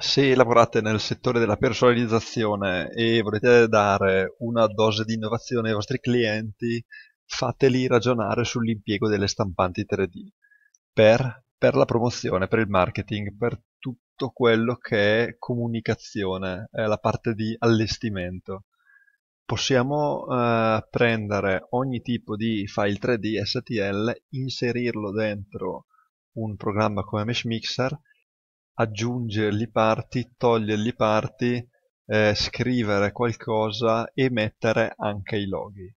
se lavorate nel settore della personalizzazione e volete dare una dose di innovazione ai vostri clienti, fateli ragionare sull'impiego delle stampanti 3D per, per la promozione, per il marketing, per tutto quello che è comunicazione, è la parte di allestimento. Possiamo eh, prendere ogni tipo di file 3D STL, inserirlo dentro un programma come Mesh Mixer aggiungergli parti, togliergli parti, eh, scrivere qualcosa e mettere anche i loghi.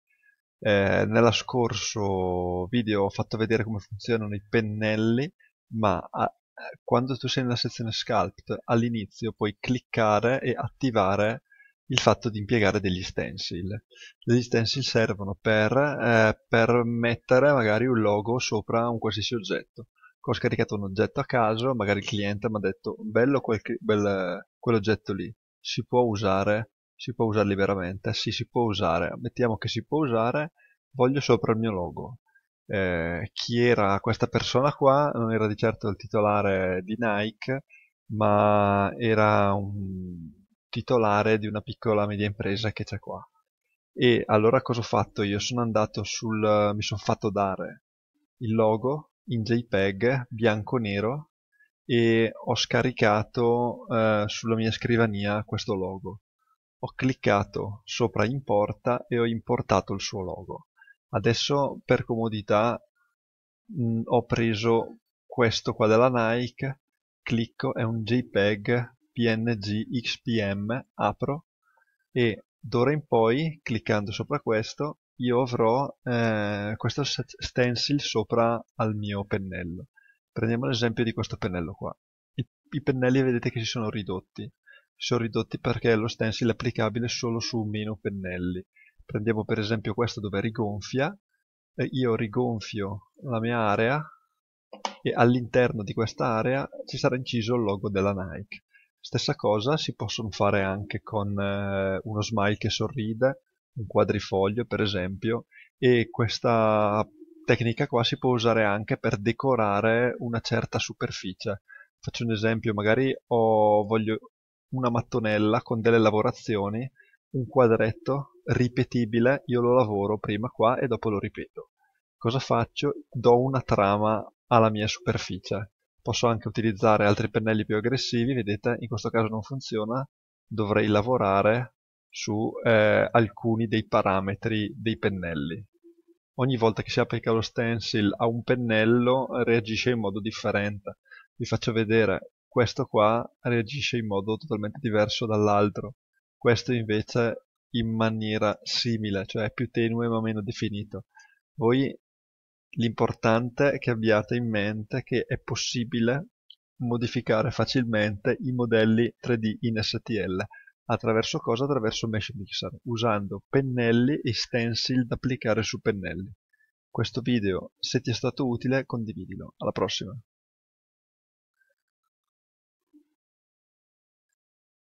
Eh, nella scorso video ho fatto vedere come funzionano i pennelli, ma a, quando tu sei nella sezione Sculpt all'inizio puoi cliccare e attivare il fatto di impiegare degli stencil. Gli stencil servono per, eh, per mettere magari un logo sopra un qualsiasi oggetto ho scaricato un oggetto a caso, magari il cliente mi ha detto bello quel, bel, quell'oggetto lì, si può usare, si può usare liberamente, sì si può usare, mettiamo che si può usare, voglio sopra il mio logo. Eh, chi era questa persona qua? Non era di certo il titolare di Nike, ma era un titolare di una piccola media impresa che c'è qua. E allora cosa ho fatto? Io sono andato sul... mi sono fatto dare il logo in JPEG bianco-nero e ho scaricato eh, sulla mia scrivania questo logo. Ho cliccato sopra importa e ho importato il suo logo. Adesso per comodità mh, mm, ho preso questo qua della Nike, clicco, è un JPEG PNG XPM, apro e d'ora in poi, cliccando sopra questo, io avrò eh, questo stencil sopra al mio pennello. Prendiamo l'esempio di questo pennello qua. I, I, pennelli vedete che si sono ridotti. Si sono ridotti perché lo stencil è applicabile solo su meno pennelli. Prendiamo per esempio questo dove rigonfia. E io rigonfio la mia area e all'interno di questa area ci sarà inciso il logo della Nike. Stessa cosa si possono fare anche con eh, uno smile che sorride un quadrifoglio per esempio e questa tecnica qua si può usare anche per decorare una certa superficie. Faccio un esempio, magari ho, voglio una mattonella con delle lavorazioni, un quadretto ripetibile, io lo lavoro prima qua e dopo lo ripeto. Cosa faccio? Do una trama alla mia superficie. Posso anche utilizzare altri pennelli più aggressivi, vedete in questo caso non funziona, dovrei lavorare su eh, alcuni dei parametri dei pennelli. Ogni volta che si applica lo stencil a un pennello reagisce in modo differente. Vi faccio vedere, questo qua reagisce in modo totalmente diverso dall'altro, questo invece in maniera simile, cioè più tenue ma meno definito. Voi l'importante è che abbiate in mente che è possibile modificare facilmente i modelli 3D in STL. Attraverso cosa? Attraverso Mesh Mixer, usando pennelli e stencil da applicare su pennelli. Questo video, se ti è stato utile, condividilo. Alla prossima!